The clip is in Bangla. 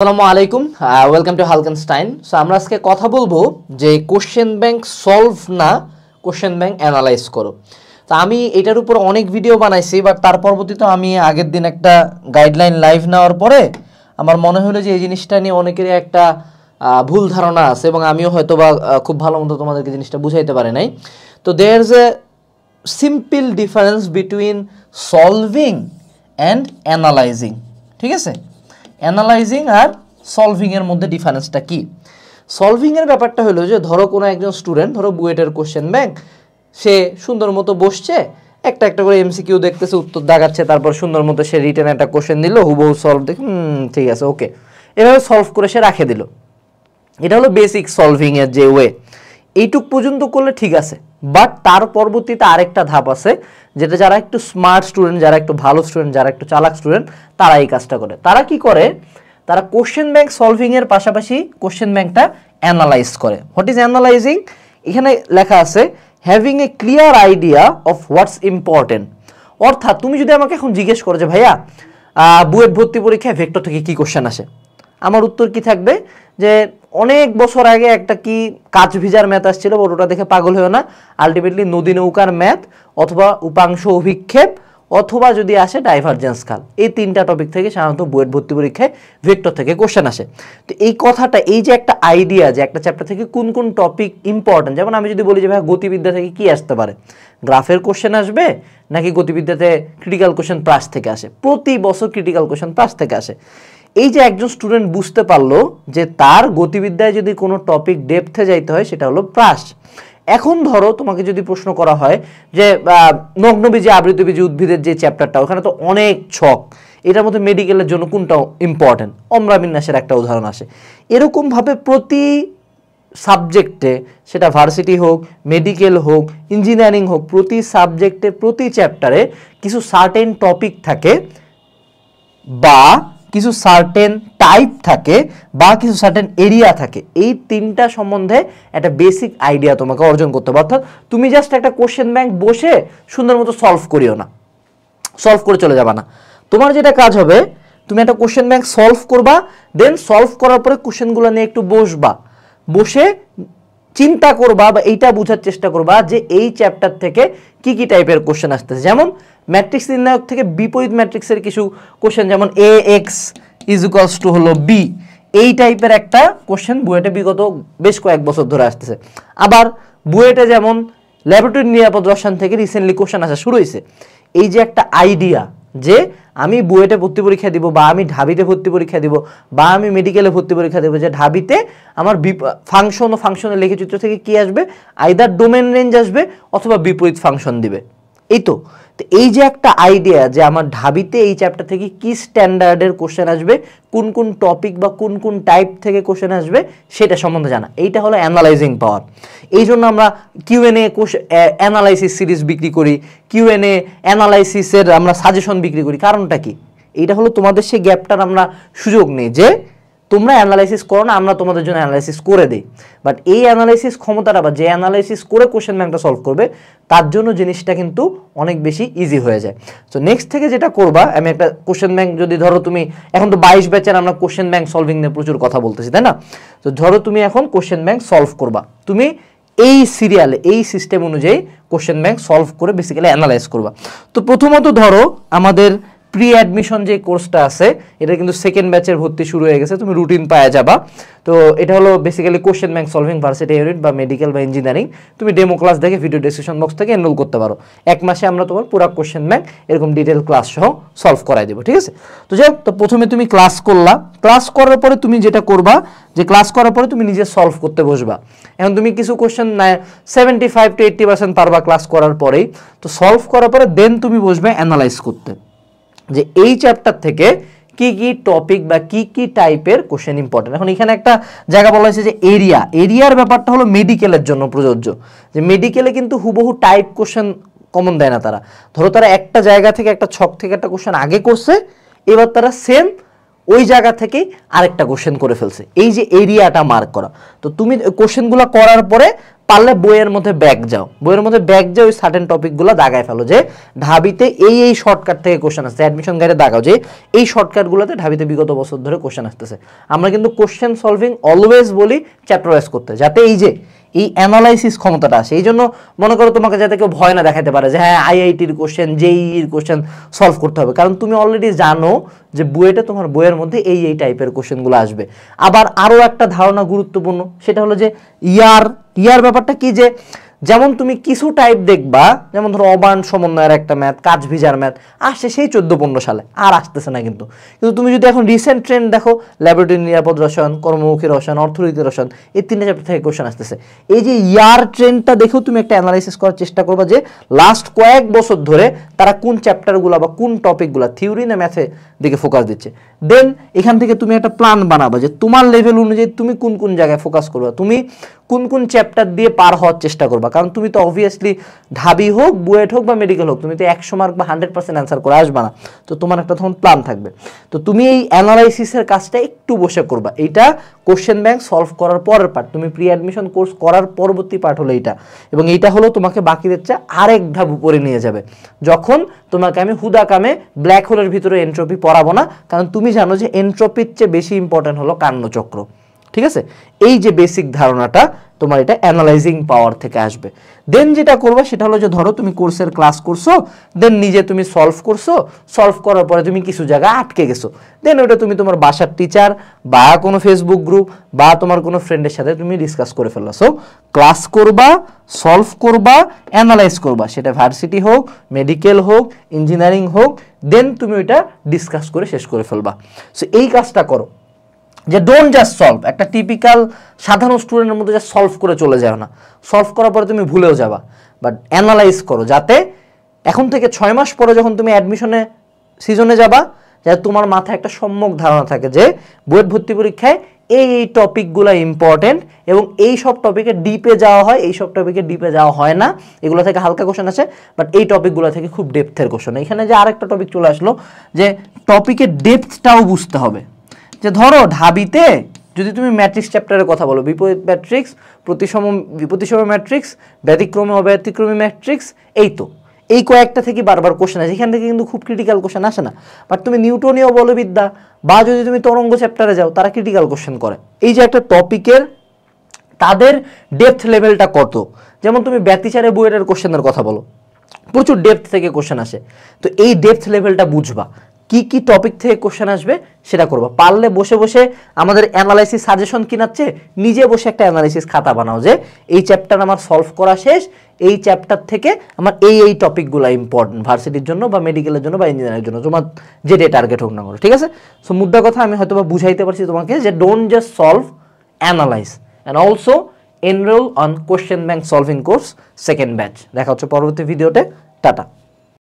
আসসালামু আলাইকুম ওয়েলকাম টু হালকেনস্টাইন সো আমরা আজকে কথা বলবো যে কোশ্চেন ব্যাংক সলভ না কোশ্চেন ব্যাংক অ্যানালাইজ করো তো আমি এটার উপর অনেক ভিডিও বানাইছি বাট তার পরবর্তীতে আমি আগের দিন একটা গাইডলাইন লাইভ নেওয়ার পরে আমার মনে হলো যে এই জিনিসটা নিয়ে অনেকেরই একটা ভুল ধারণা আছে এবং আমিও হয়তো বা খুব ভালো মতো তোমাদেরকে জিনিসটা বুঝাইতে পারি নাই তো there is a simple difference between solving and analysing ঠিক আছে অ্যানালাইজিং আর সলভিংয়ের মধ্যে ডিফারেন্সটা কি সলভিংয়ের ব্যাপারটা হলো যে ধরো কোনো একজন স্টুডেন্ট ধরো বুয়েটের কোশ্চেন ব্যাংক সে সুন্দর মতো বসছে একটা একটা করে এমসিকিউ দেখতেছে উত্তর দাগাচ্ছে তারপর সুন্দর মতো সে রিটার্ন একটা কোশ্চেন দিল হুবহু সলভ দেখ ঠিক আছে ওকে এভাবে সলভ করে সে রাখে দিল এটা হলো বেসিক সলভিংয়ের যে ওয়ে এইটুক পর্যন্ত করলে ঠিক আছে বাট তার পরবর্তীতে আরেকটা ধাপ আছে যেটা যারা একটু স্মার্ট স্টুডেন্ট যারা একটু ভালো স্টুডেন্ট যারা একটু চালাক স্টুডেন্ট তারা এই কাজটা করে তারা কি করে তারা কোশ্চেন ব্যাংক সলভিংয়ের পাশাপাশি কোশ্চেন ব্যাংকটা অ্যানালাইজ করে হোয়াট ইজ অ্যানালাইজিং এখানে লেখা আছে having a clear idea of what's important অর্থাৎ তুমি যদি আমাকে এখন জিজ্ঞেস করো যে ভাইয়া বুয়েট ভর্তি পরীক্ষায় ভেক্টর থেকে কি কোশ্চেন আসে আমার উত্তর কি থাকবে যে অনেক বছর আগে একটা কি কাজ ভিজার ম্যাথ আসছিল বট ওটা দেখে পাগল হয়েও না আলটিমেটলি নদী নৌকার ম্যাথ অথবা উপাংশ অভিক্ষেপ অথবা যদি আসে ডাইভারজেন্স কাল এই তিনটা টপিক থেকে সাধারণত বুয়েট ভর্তি পরীক্ষায় ভেক্টর থেকে কোশ্চেন আসে তো এই কথাটা এই যে একটা আইডিয়া যে একটা চ্যাপ্টার থেকে কোন কোন টপিক ইম্পর্ট্যান্ট যেমন আমি যদি বলি যে ভাই গতিবিদ্যা থেকে কি আসতে পারে গ্রাফের কোশ্চেন আসবে নাকি গতিবিদ্যাতে ক্রিটিক্যাল কোশ্চেন প্লাস থেকে আসে প্রতি বছর ক্রিটিক্যাল কোশ্চেন প্লাস থেকে আসে এই যে একজন স্টুডেন্ট বুঝতে পারলো যে তার গতিবিদ্যায় যদি কোনো টপিক ডেপথে যাইতে হয় সেটা হলো প্রাস এখন ধরো তোমাকে যদি প্রশ্ন করা হয় যে নগ্নবীজি আবৃতবীজি উদ্ভিদের যে চ্যাপ্টারটা ওখানে তো অনেক ছক এটার মধ্যে মেডিকেলের জন্য কোনটা ইম্পর্ট্যান্ট অম্রাবিন্যাসের একটা উদাহরণ আসে এরকমভাবে প্রতি সাবজেক্টে সেটা ভার্সিটি হোক মেডিকেল হোক ইঞ্জিনিয়ারিং হোক প্রতি সাবজেক্টে প্রতি চ্যাপ্টারে কিছু সার্টেন টপিক থাকে বা কিছু সার্টেন টাইপ থাকে বা কিছু সার্টেন এরিয়া থাকে এই তিনটা সম্বন্ধে একটা বেসিক আইডিয়া তোমাকে অর্জন করতে হবে অর্থাৎ তুমি জাস্ট একটা কোশ্চেন ব্যাংক বসে সুন্দর মতো সলভ করিও না সলভ করে চলে যাবা না তোমার যেটা কাজ হবে তুমি একটা কোশ্চেন ব্যাংক সলভ করবা দেন সলভ করার পরে কোশ্চেনগুলো নিয়ে একটু বসবা বসে চিন্তা করবা বা এইটা বোঝার চেষ্টা করবা যে এই চ্যাপ্টার থেকে কি কি টাইপের কোশ্চেন আসতেছে যেমন ম্যাট্রিক্স নির্ণায়ক থেকে বিপরীত ম্যাট্রিক্সের কিছু কোশ্চেন যেমন A X is equals to হলো বি এই টাইপের একটা কোশ্চেন বুয়েটে বিগত বেশ কয়েক বছর ধরে আসতেছে আবার বুয়েটে যেমন ল্যাবরেটরি নিরাপদ রসায়ন থেকে রিসেন্টলি কোশ্চেন আসা শুরু হয়েছে এই যে একটা আইডিয়া যে আমি বুয়েটে ভর্তি পরীক্ষা দিব বা আমি ঢাবিতে ভর্তি পরীক্ষা দিব বা আমি মেডিকেলে ভর্তি পরীক্ষা দেবো যে ঢাবিতে আমার ফাংশন ও ফাংশনের লেখচিত্র থেকে কি আসবে আইদার ডোমেন রেঞ্জ আসবে অথবা বিপরীত ফাংশন দিবে এই তো তো এই যে একটা আইডিয়া যে আমার ঢাবিতে এই চ্যাপ্টার থেকে কি স্ট্যান্ডার্ডের কোশ্চেন আসবে কোন কোন টপিক বা কোন কোন টাইপ থেকে কোশ্চেন আসবে সেটা সম্বন্ধে জানা এইটা হলো অ্যানালাইজিং পাওয়ার এই জন্য আমরা কিউএনএ অ্যানালাইসিস সিরিজ বিক্রি করি কিউএনএ অ্যানালাইসিসের আমরা সাজেশন বিক্রি করি কারণটা কি এইটা হলো তোমাদের সেই গ্যাপটার আমরা সুযোগ নেই যে তোমরা অ্যানালাইসিস করো না আমরা তোমাদের জন্য অ্যানালাইসিস করে দিই বাট এই অ্যানালাইসিস ক্ষমতাটা বা যে অ্যানালাইসিস করে কোয়েশ্চেন ব্যাংকটা সলভ করবে তার জন্য জিনিসটা কিন্তু অনেক বেশি ইজি হয়ে যায় তো নেক্সট থেকে যেটা করবা আমি একটা কোশ্চেন ব্যাংক যদি ধরো তুমি এখন তো বাইশ ব্যাচের আমরা কোশ্চেন ব্যাংক সলভিং নিয়ে প্রচুর কথা বলতেছি তাই না তো ধরো তুমি এখন কোশ্চেন ব্যাংক সলভ করবা তুমি এই সিরিয়ালে এই সিস্টেম অনুযায়ী কোশ্চেন ব্যাংক সলভ করে বেসিক্যালি অ্যানালাইজ করবা তো প্রথমত ধরো আমাদের প্রি অ্যাডমিশন যে কোর্সটা আছে এটা কিন্তু সেকেন্ড ব্যাচের ভর্তি শুরু হয়ে গেছে তুমি রুটিন পাওয়া যাবা তো এটা হলো basically question bank solving varsity unit বা মেডিকেল বা ইঞ্জিনিয়ারিং তুমি ডেমো ক্লাস দেখে ভিডিও ডিসক্রিপশন বক্স থেকে এনরোল করতে পারো এক মাসে আমরা তোমার পুরো কোশ্চেন ব্যাংক এরকম ডিটেল ক্লাস সহ সলভ করাই দেবো ঠিক আছে তো যাই তো প্রথমে তুমি ক্লাস করলা ক্লাস করার পরে তুমি যেটা করবা যে ক্লাস করার পরে তুমি নিজে সলভ করতে বসবা এখন তুমি কিছু question seventy five to eighty percent পারবা ক্লাস করার পরেই তো সলভ করার পরে দেন তুমি বসবে অ্যানালাইজ করতে যে এই চ্যাপ্টার থেকে কি কি টপিক বা কি কি টাইপের কোশ্চেন ইম্পর্টেন্ট এখন এখানে একটা জায়গা বলা হয়েছে যে এরিয়া এরিয়ার ব্যাপারটা হলো মেডিকেলের জন্য প্রযোজ্য যে মেডিকেলে কিন্তু হুবহু টাইপ কোশ্চেন কমন দেয় না তারা ধরো তারা একটা জায়গা থেকে একটা ছক থেকে একটা কোশ্চেন আগে করছে এবার তারা সেম ওই জায়গা থেকেই আরেকটা কোশ্চেন করে ফেলছে এই যে এরিয়াটা মার্ক করা তো তুমি কোশ্চেনগুলো করার পরে পারলে বইয়ের মধ্যে ব্যাক যাও বইয়ের মধ্যে ব্যাক যাও ওই সার্টেন টপিকগুলো দাগায় ফেলো যে ঢাবিতে এই এই শর্টকাট থেকে কোশ্চেন আসছে অ্যাডমিশন গাইডে দাগাও যে এই শর্টকাটগুলোতে ঢাবিতে বিগত বছর ধরে কোশ্চেন আসতেছে আমরা কিন্তু কোশ্চেন সলভিং অলওয়েজ বলি চ্যাপ্টার করতে যাতে এই যে এই অ্যানালাইসিস ক্ষমতাটা আসে এই জন্য মনে করো তোমাকে যাতে কেউ ভয় না দেখাতে পারে যে হ্যাঁ আইআইটির কোশ্চেন জেইর কোশ্চেন সলভ করতে হবে কারণ তুমি অলরেডি জানো যে বইটা তোমার বইয়ের মধ্যে এই এই টাইপের কোশ্চেনগুলো আসবে আবার আরও একটা ধারণা গুরুত্বপূর্ণ সেটা হলো যে ইয়ার ইয়ার ব্যাপারটা কি যে যেমন তুমি কিছু টাইপ দেখবা যেমন ধরো অবান সমন্বয়ের একটা ম্যাথ কাজ ভিজার ম্যাথ আসছে সেই চোদ্দো পনেরো সালে আর আসতেছে না কিন্তু কিন্তু তুমি যদি এখন রিসেন্ট ট্রেন্ড দেখো ল্যাবরেটরি নিরাপদ রসায়ন কর্মমুখী রসায়ন অর্থনীতি রসায়ন এই তিনটা চ্যাপ্টার থেকে কোয়েশন আসতেছে এই যে ইয়ার ট্রেন্ডটা দেখেও তুমি একটা অ্যানালাইসিস করার চেষ্টা করবা যে লাস্ট কয়েক বছর ধরে তারা কোন চ্যাপ্টারগুলো বা কোন টপিকগুলো থিওরি না ম্যাথে দিকে ফোকাস দিচ্ছে দেন এখান থেকে তুমি একটা প্ল্যান বানাবা যে তোমার লেভেল অনুযায়ী তুমি কোন কোন জায়গায় ফোকাস করবা তুমি কোন কোন চ্যাপ্টার দিয়ে পার হওয়ার চেষ্টা করবা পারবা কারণ তুমি তো অবভিয়াসলি ঢাবি হোক বুয়েট হোক বা মেডিকেল হোক তুমি তো একশো মার্ক বা হান্ড্রেড পার্সেন্ট অ্যান্সার করে আসবা না তো তোমার একটা তখন প্ল্যান থাকবে তো তুমি এই অ্যানালাইসিসের কাজটা একটু বসে করবা এইটা কোশ্চেন ব্যাংক সলভ করার পরের পার্ট তুমি প্রি অ্যাডমিশন কোর্স করার পরবর্তী পার্ট হলো এইটা এবং এইটা হলো তোমাকে বাকিদের চেয়ে আরেক ধাপ উপরে নিয়ে যাবে যখন তোমাকে আমি হুদা কামে ব্ল্যাক হোলের ভিতরে এন্ট্রপি পড়াবো না কারণ তুমি জানো যে এন্ট্রপির চেয়ে বেশি ইম্পর্ট্যান্ট হলো কান্নচক্র ঠিক আছে এই যে বেসিক ধারণাটা তোমার এটা অ্যানালাইজিং পাওয়ার থেকে আসবে দেন যেটা করবে সেটা হলো যে ধরো তুমি কোর্সের ক্লাস করছো দেন নিজে তুমি সলভ করছো সলভ করার পরে তুমি কিছু জায়গা আটকে গেছো দেন ওটা তুমি তোমার বাসার টিচার বা কোনো ফেসবুক গ্রুপ বা তোমার কোনো ফ্রেন্ডের সাথে তুমি ডিসকাস করে ফেললো সো ক্লাস করবা সলভ করবা অ্যানালাইজ করবা সেটা ভার্সিটি হোক মেডিকেল হোক ইঞ্জিনিয়ারিং হোক দেন তুমি ওইটা ডিসকাস করে শেষ করে ফেলবা সো এই কাজটা করো যে ডোন্ট জাস্ট সলভ একটা টিপিক্যাল সাধারণ স্টুডেন্টের মধ্যে জাস্ট সলভ করে চলে যাও না সলভ করার পরে তুমি ভুলেও যাবা বাট অ্যানালাইজ করো যাতে এখন থেকে ছয় মাস পরে যখন তুমি অ্যাডমিশনে সিজনে যাবা যাতে তোমার মাথায় একটা সম্যক ধারণা থাকে যে বুয়েট ভর্তি পরীক্ষায় এই এই টপিকগুলো ইম্পর্টেন্ট এবং এই সব টপিকে ডিপে যাওয়া হয় এই সব টপিকে ডিপে যাওয়া হয় না এগুলো থেকে হালকা কোশ্চেন আছে বাট এই টপিকগুলো থেকে খুব ডেপথের কোশ্চেন এখানে যে আরেকটা টপিক চলে আসলো যে টপিকের ডেপথটাও বুঝতে হবে যে ধরো ঢাবিতে যদি তুমি ম্যাট্রিক্স চ্যাপ্টারের কথা বলো বিপরীত ম্যাট্রিক্স প্রতিসম বিপতিসম ম্যাট্রিক্স ব্যতিক্রমী অব্যতিক্রমী ম্যাট্রিক্স এই তো এই কয়েকটা থেকে বারবার কোশ্চেন আসে এখান থেকে কিন্তু খুব ক্রিটিক্যাল কোশ্চেন আসে না বাট তুমি নিউটনীয় বলবিদ্যা বা যদি তুমি তরঙ্গ চ্যাপ্টারে যাও তারা ক্রিটিক্যাল কোশ্চেন করে এই যে একটা টপিকের তাদের ডেপথ লেভেলটা কত যেমন তুমি ব্যতিচারে বইয়ের কোশ্চেনের কথা বলো প্রচুর ডেপথ থেকে কোশ্চেন আসে তো এই ডেপথ লেভেলটা বুঝবা কি কি টপিক থেকে কোশ্চেন আসবে সেটা করব পারলে বসে বসে আমাদের অ্যানালাইসিস সাজেশন কিনাচ্ছে নিজে বসে একটা অ্যানালাইসিস খাতা বানাও যে এই চ্যাপ্টার আমার সলভ করা শেষ এই চ্যাপ্টার থেকে আমার এই এই টপিকগুলো ইম্পর্টেন্ট ভার্সিটির জন্য বা মেডিকেলের জন্য বা ইঞ্জিনিয়ারের জন্য তোমার যেটে টার্গেট হোক না করো ঠিক আছে সো মুদ্রা কথা আমি হয়তো বা বুঝাইতে পারছি তোমাকে যে don't just solve analyse and also enrol on question bank solving course second batch দেখা হচ্ছে পরবর্তী ভিডিওতে টাটা